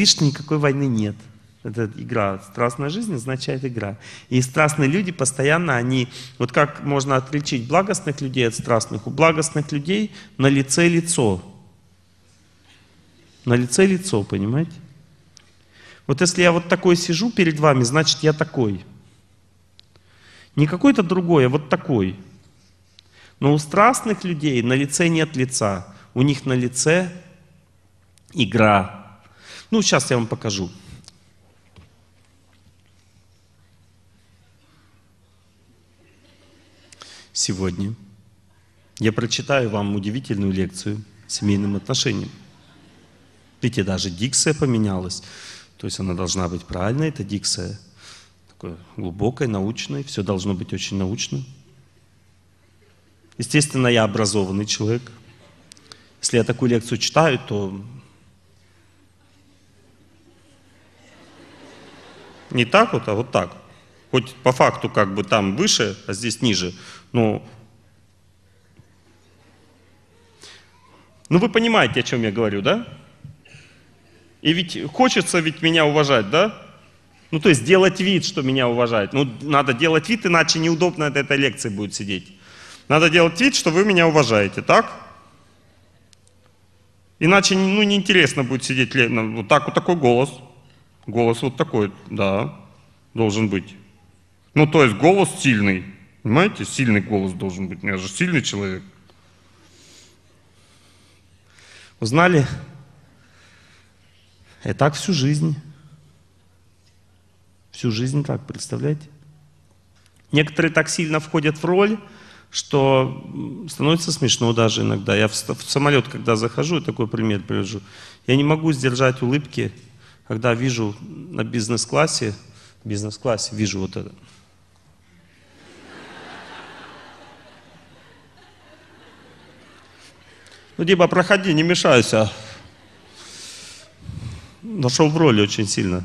видишь, что никакой войны нет. Это игра. Страстная жизнь означает игра. И страстные люди постоянно, они... Вот как можно отличить благостных людей от страстных? У благостных людей на лице лицо. На лице лицо, понимаете? Вот если я вот такой сижу перед вами, значит я такой. Не какой-то другой, а вот такой. Но у страстных людей на лице нет лица. У них на лице игра, ну, сейчас я вам покажу. Сегодня я прочитаю вам удивительную лекцию семейным отношениям. Видите, даже дикция поменялась. То есть она должна быть правильной, это дикция такой глубокой, научной, все должно быть очень научно. Естественно, я образованный человек. Если я такую лекцию читаю, то не так вот, а вот так. Хоть по факту как бы там выше, а здесь ниже, но... Ну вы понимаете, о чем я говорю, да? И ведь хочется ведь меня уважать, да? Ну то есть делать вид, что меня уважают. Ну надо делать вид, иначе неудобно от этой лекции будет сидеть. Надо делать вид, что вы меня уважаете, так? Иначе ну, неинтересно будет сидеть, ну, вот так вот такой голос – Голос вот такой, да, должен быть. Ну, то есть голос сильный. Понимаете, сильный голос должен быть. Я же сильный человек. Узнали? И э, так всю жизнь. Всю жизнь так, представляете? Некоторые так сильно входят в роль, что становится смешно даже иногда. Я в самолет, когда захожу, я такой пример привожу, я не могу сдержать улыбки, когда вижу на бизнес-классе, бизнес-классе вижу вот это. Ну, типа, проходи, не мешайся. Нашел в роли очень сильно.